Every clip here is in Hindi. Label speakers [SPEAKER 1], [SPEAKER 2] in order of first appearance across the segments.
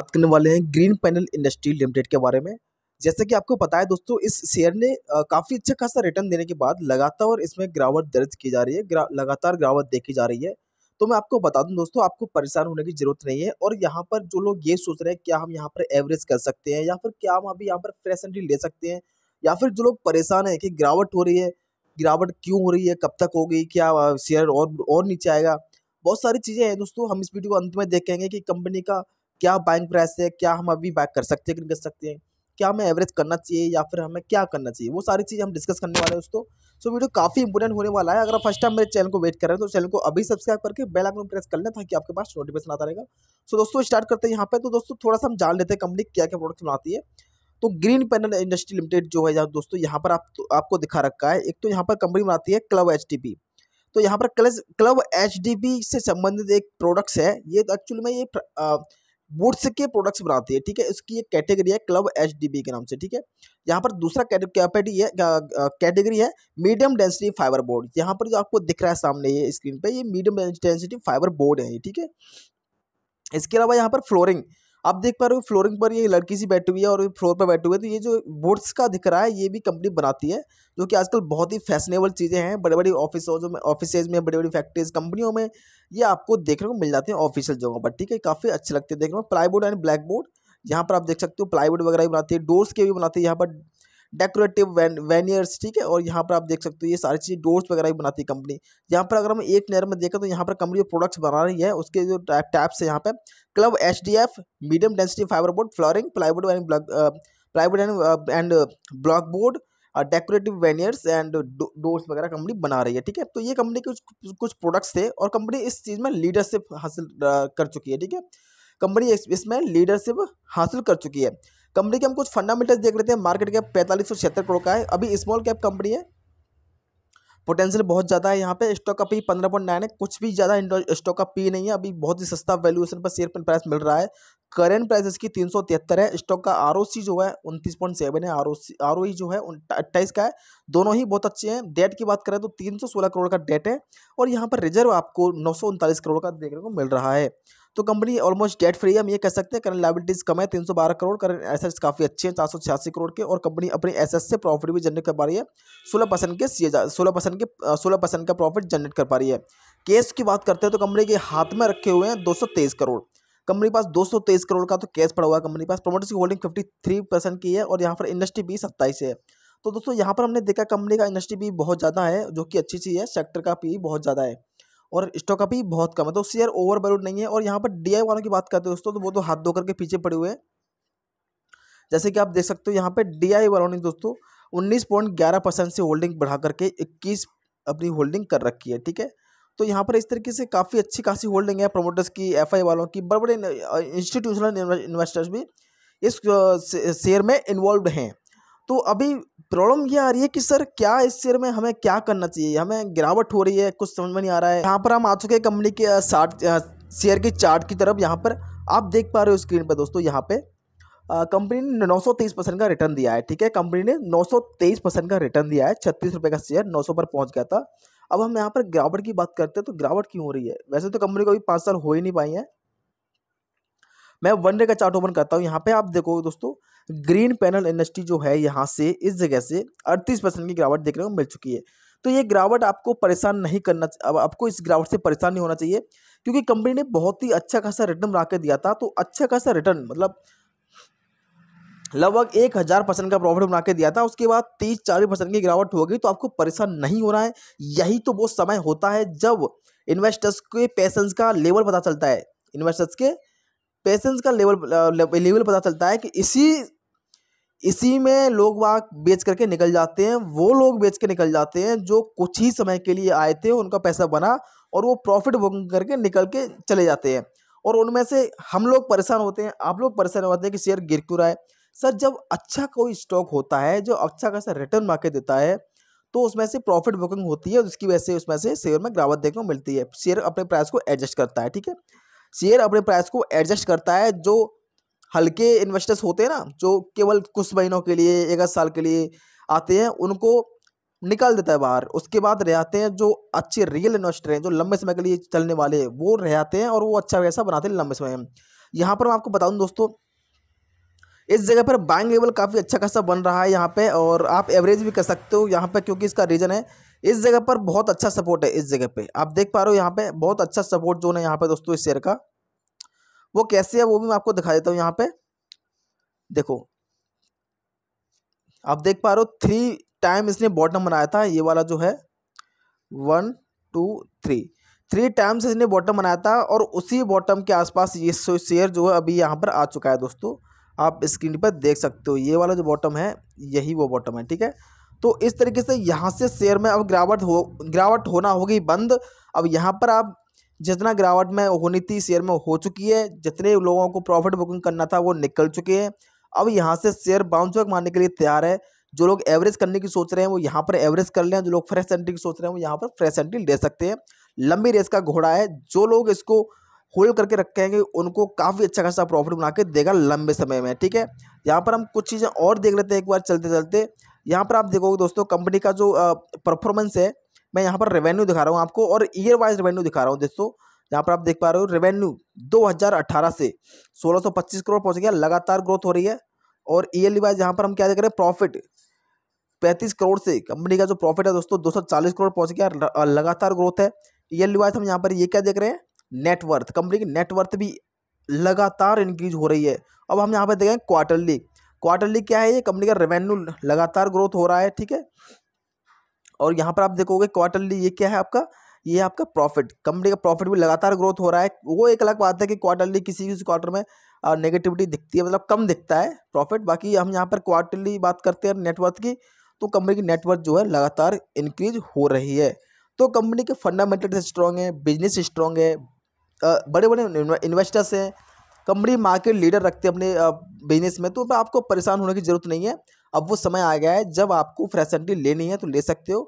[SPEAKER 1] बात करने वाले हैं ग्रीन पैनल इंडस्ट्री लिमिटेड के बारे में जैसे कि आपको पता है दोस्तों इस शेयर ने काफ़ी अच्छा खासा रिटर्न देने के बाद लगातार इसमें गिरावट दर्ज की जा रही है लगातार गिरावट देखी जा रही है तो मैं आपको बता दूं दोस्तों आपको परेशान होने की जरूरत नहीं है और यहाँ पर जो लोग ये सोच रहे हैं क्या हम यहाँ पर एवरेज कर सकते हैं या फिर क्या हम अभी यहाँ पर फ्रेश एंट्री ले सकते हैं या फिर जो लोग परेशान हैं कि गिरावट हो रही है गिरावट क्यों हो रही है कब तक होगी क्या शेयर और और नीचे आएगा बहुत सारी चीज़ें हैं दोस्तों हम इस वीडियो को अंत में देखेंगे कि कंपनी का क्या बाइंग प्राइस है क्या हम अभी बाय कर सकते हैं कि नहीं कर सकते हैं क्या हमें एवरेज करना चाहिए या फिर हमें क्या करना चाहिए वो सारी चीज़ हम डिस्कस करने वाले हैं दोस्तों सो वीडियो काफ़ी इंपॉर्टेंट होने वाला है अगर आप फर्स्ट टाइम मेरे चैनल को वेट कर रहे हैं तो चैनल को अभी सब्सक्राइब करके बेल आइकन प्रेस कर लें ताकि आपके पास नोटिफिकेशन आता रहेगा सो दोस्तों स्टार्ट करते हैं यहाँ पर तो दोस्तों थोड़ा सा हम जान लेते हैं कंपनी क्या क्या प्रोडक्ट बनाती है तो ग्रीन पैनल इंडस्ट्री लिमिटेड जो है यहाँ दोस्तों यहाँ पर आप तो, आपको दिखा रखा है एक तो यहाँ पर कंपनी बनाती है क्लब एच तो यहाँ पर क्लब एच से संबंधित एक प्रोडक्ट्स है ये एक्चुअली में ये वुड्स के प्रोडक्ट्स बनाती है ठीक है इसकी एक कैटेगरी है क्लब एच के नाम से ठीक है यहाँ पर दूसरा कैपेटी है कैटेगरी है मीडियम डेंसिटी फाइबर बोर्ड यहाँ पर जो आपको दिख रहा है सामने ये स्क्रीन पे ये मीडियम डेंसिटी फाइबर बोर्ड है ठीक है इसके अलावा यहाँ पर फ्लोरिंग आप देख पा रहे हो फ्लोरिंग पर ये लड़की सी बैठी हुई है और फ्लोर पर बैठे हुए तो ये जो बोर्ड्स का दिख रहा है ये भी कंपनी बनाती है जो कि आजकल बहुत ही फैशनेबल चीज़ें हैं बड़े बड़े ऑफिसों में ऑफिसेज में बड़ी बड़ी फैक्ट्रीज कंपनियों में ये आपको देखने को मिल जाते हैं ऑफिशियल जगहों पर ठीक है काफ़ी अच्छे लगते हैं देखने में बोर्ड एंड ब्लैक बोर्ड यहाँ पर आप देख सकते हो प्लाईवुड वगैरह भी बनाती है डोर्स के भी बनाती है यहाँ पर डेकोरेटिव वेनियर्स ठीक है और यहाँ पर आप देख सकते हो ये सारी चीज़ डोर्स वगैरह भी बनाती है कंपनी यहाँ पर अगर हम एक नेर में देखें तो यहाँ पर कंपनी प्रोडक्ट्स बना रही है उसके जो टैप्स है यहाँ पर club H D F medium density fibre board flooring plywood and plywood and and block board decorative veneers and doors वगैरह कंपनी बना रही है ठीक है तो ये कंपनी के कुछ कुछ प्रोडक्ट्स थे और कंपनी इस चीज़ में लीडरशिप हासिल कर चुकी है ठीक है कंपनी इसमें लीडरशिप हासिल कर चुकी है कंपनी के हम कुछ फंडामेंटल्स देख लेते हैं मार्केट कैप पैंतालीस सौ छिहत्तर करोड़ का है अभी स्मॉल कैप कंपनी है पोटेंशियल बहुत ज़्यादा है यहाँ पे स्टॉक का पी पंद्रह पॉइंट नाइन है कुछ भी ज़्यादा स्टॉक का पी नहीं है अभी बहुत ही सस्ता वैल्यूएशन पर शेयर प्राइस मिल रहा है करेंट प्राइस इसकी तीन सौ तिहत्तर है स्टॉक का आर जो है उनतीस पॉइंट सेवन है आर आर e जो है अट्ठाईस का है दोनों ही बहुत अच्छे हैं डेट की बात करें तो तीन सौ सोलह करोड़ का डेट है और यहाँ पर रिजर्व आपको नौ सौ उनतालीस करोड़ का देखने को मिल रहा है तो कंपनी ऑलमोस्ट डेट फ्री है हम ये कह सकते हैं करंट लाइबिलिटीज़ कम है तीन सौ बारह करोड़ करंट एसेट्स काफ़ी अच्छे हैं चार सौ छियासी करोड़ के और कंपनी अपने एसेट्स से प्रॉफिट भी जनरेट कर पा रही है सोलह परसेंट के सोलह परसेंट के सोलह परसेंट का प्रॉफिट जनरेट कर पा रही है केस की बात करते हैं तो कंपनी के हाथ में रखे हुए हैं दो सौ तेईस करोड़ कंपनी पास तेईस करोड़ का तो कैश पड़ा हुआ है कंपनी पास प्रमोटर्स की होल्डिंग थ्री परसेंट की है और यहाँ पर इंडस्ट्री भी सत्ताईस है तो दोस्तों यहाँ पर हमने देखा कंपनी का इंडस्ट्री भी बहुत ज़्यादा है जो कि अच्छी चीज़ है सेक्टर का भी बहुत ज़्यादा है और स्टॉक अभी बहुत कम है तो शेयर ओवर वैल्यूड नहीं है और यहाँ पर डी वालों की बात करते हैं दोस्तों तो वो तो हाथ धो करके पीछे पड़े हुए हैं जैसे कि आप देख सकते हो यहाँ पर डी वालों ने दोस्तों उन्नीस पॉइंट ग्यारह परसेंट से होल्डिंग बढ़ा करके इक्कीस अपनी होल्डिंग कर रखी है ठीक है तो यहाँ पर इस तरीके से काफ़ी अच्छी खासी होल्डिंग है प्रमोटर्स की एफ वालों की बड़े बड़े इंस्टीट्यूशनल इन्वेस्टर्स भी इस शेयर में इन्वॉल्व हैं तो अभी प्रॉब्लम ये आ रही है कि सर क्या इस शेयर में हमें क्या करना चाहिए हमें गिरावट हो रही है कुछ समझ में नहीं आ रहा है यहाँ पर हम आ चुके हैं कंपनी के शार्ट शेयर की चार्ट की तरफ यहाँ पर आप देख पा रहे हो स्क्रीन पर दोस्तों यहाँ पे कंपनी ने नौ परसेंट का रिटर्न दिया है ठीक है कंपनी ने नौ परसेंट का रिटर्न दिया है छत्तीस रुपये का शेयर 900 पर पहुंच गया था अब हम यहाँ पर गिरावट की बात करते हैं तो गिरावट क्यों हो रही है वैसे तो कंपनी को अभी पाँच साल हो ही नहीं पाई है मैं वनडे का चार्ट ओपन करता हूँ यहाँ पे आप देखोगे दोस्तों ग्रीन पैनल इंडस्ट्री जो है यहाँ से इस जगह से अड़तीस परसेंट की गिरावट देखने को मिल चुकी है तो ये गिरावट आपको परेशान नहीं करना अब आपको इस गिरावट से परेशान नहीं होना चाहिए क्योंकि कंपनी ने बहुत ही अच्छा खासा रिटर्न बना दिया था तो अच्छा खासा रिटर्न मतलब लगभग एक हज़ार परसेंट का प्रॉफिट बना के दिया था उसके बाद तीस चालीस परसेंट की गिरावट हो गई तो आपको परेशान नहीं हो रहा है यही तो वो समय होता है जब इन्वेस्टर्स के पैसेंस का लेवल पता चलता है इन्वेस्टर्स के पेशेंस का लेवल लेवल uh, पता चलता है कि इसी इसी में लोग वहाँ बेच करके निकल जाते हैं वो लोग बेच के निकल जाते हैं जो कुछ ही समय के लिए आए थे उनका पैसा बना और वो प्रॉफिट बुकिंग करके निकल के चले जाते हैं और उनमें से हम लोग परेशान होते हैं आप लोग परेशान होते हैं कि शेयर गिर क्यों रहा है सर जब अच्छा कोई स्टॉक होता है जो अच्छा खासा रिटर्न मार्केट देता है तो उसमें से प्रॉफिट बुकिंग होती है और उसकी वजह से उसमें से शेयर में गिरावट देखने को मिलती है शेयर अपने प्राइस को एडजस्ट करता है ठीक है शेयर अपने प्राइस को एडजस्ट करता है जो हल्के इन्वेस्टर्स होते हैं ना जो केवल कुछ महीनों के लिए एक साल के लिए आते हैं उनको निकाल देता है बाहर उसके बाद रह आते हैं जो अच्छे रियल इन्वेस्टर हैं जो लंबे समय के लिए चलने वाले वो रह आते हैं और वो अच्छा वैसा बनाते हैं लंबे समय में यहाँ पर मैं आपको बताऊँ दोस्तों इस जगह पर बाइंग लेवल काफ़ी अच्छा खासा बन रहा है यहाँ पे और आप एवरेज भी कर सकते हो यहाँ पे क्योंकि इसका रीज़न है इस जगह पर बहुत अच्छा सपोर्ट है इस जगह पे आप देख पा रहे हो यहाँ पे बहुत अच्छा सपोर्ट जो है यहाँ पे दोस्तों इस शेयर का वो कैसे है वो भी मैं आपको दिखा देता हूँ यहाँ पे देखो आप देख पा रहे हो थ्री टाइम इसने बॉटम बनाया था ये वाला जो है one two three three times इसने बॉटम बनाया था और उसी बॉटम के आसपास ये शेयर जो है अभी यहाँ पर आ चुका है दोस्तों आप स्क्रीन पर देख सकते हो ये वाला जो बॉटम है यही वो बॉटम है ठीक है तो इस तरीके से यहाँ से शेयर में अब गिरावट हो गिरावट होना होगी बंद अब यहाँ पर आप जितना गिरावट में होनी थी शेयर में हो चुकी है जितने लोगों को प्रॉफिट बुकिंग करना था वो निकल चुके हैं अब यहाँ से शेयर बाउंस बैक मारने के लिए तैयार है जो लोग एवरेज करने की सोच रहे हैं वो यहाँ पर एवरेज कर लें जो लोग फ्रेश एंट्री की सोच रहे हैं वो यहाँ पर फ्रेश एंट्री ले सकते हैं लंबी रेस का घोड़ा है जो लोग इसको होल्ड करके रखेंगे उनको काफ़ी अच्छा खासा प्रॉफिट बना के देगा लंबे समय में ठीक है यहाँ पर हम कुछ चीज़ें और देख लेते हैं एक बार चलते चलते यहाँ पर आप देखोगे दोस्तों कंपनी का जो परफॉर्मेंस है मैं यहाँ पर रेवेन्यू दिखा रहा हूँ आपको और ईयर वाइज रेवेन्यू दिखा रहा हूँ दोस्तों यहाँ पर आप देख पा रहे हो रेवेन्यू 2018 से 1625 करोड़ पहुँच गया लगातार ग्रोथ हो रही है और ईयरली वाइज यहाँ पर हम क्या देख रहे हैं प्रॉफिट पैंतीस करोड़ से कंपनी का जो प्रॉफिट है दोस्तों 240 करोड़ पहुँच गया लगातार ग्रोथ है ईयरली वाइज हम यहाँ पर ये क्या देख रहे हैं नेटवर्थ कंपनी की नेटवर्थ भी लगातार इंक्रीज हो रही है अब हम यहाँ पर देखें क्वार्टरली क्वार्टरली क्या है ये कंपनी का रेवेन्यू लगातार ग्रोथ हो रहा है ठीक है और यहाँ पर आप देखोगे क्वार्टरली ये क्या है आपका ये आपका प्रॉफिट कंपनी का प्रॉफिट भी लगातार ग्रोथ हो रहा है वो एक अलग बात है कि क्वार्टरली किसी किसी क्वार्टर में नेगेटिविटी दिखती है मतलब कम दिखता है प्रॉफिट बाकी हम यहाँ पर क्वार्टरली बात करते हैं नेटवर्थ की तो कंपनी की नेटवर्थ जो है लगातार इंक्रीज हो रही है तो कंपनी के फंडामेंटल्स स्ट्रॉन्ग है बिजनेस स्ट्रॉन्ग है बड़े बड़े इन्वेस्टर्स हैं कंपनी मार्केट लीडर रखते हैं अपने बिजनेस में तो आपको परेशान होने की जरूरत नहीं है अब वो समय आ गया है जब आपको फैसिलिटी लेनी है तो ले सकते हो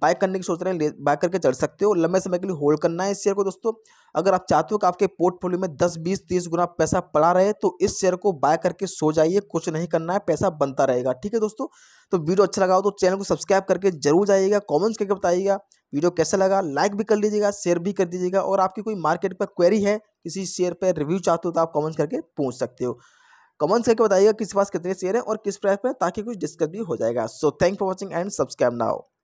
[SPEAKER 1] बाय करने की सोच रहे हैं बाय करके चढ़ सकते हो लंबे समय के लिए होल्ड करना है इस शेयर को दोस्तों अगर आप चाहते हो कि आपके पोर्टफोलियो में 10 20 30 गुना पैसा पड़ा रहे तो इस शेयर को बाय करके सो जाइए कुछ नहीं करना है पैसा बनता रहेगा ठीक है दोस्तों तो वीडियो अच्छा लगा हो तो चैनल को सब्सक्राइब करके जरूर जाइएगा कॉमेंट्स करके बताइएगा वीडियो कैसा लगा लाइक भी कर लीजिएगा शेयर भी कर दीजिएगा और आपकी कोई मार्केट पर क्वेरी है किसी शेयर पर रिव्यू चाहते हो तो आप कॉमेंट्स करके पूछ सकते हो कमेंट्स करके बताइएगा किस पास कितने शेयर हैं और किस प्राइस पर ताकि कुछ डिस्कस भी हो जाएगा so thank for watching and subscribe now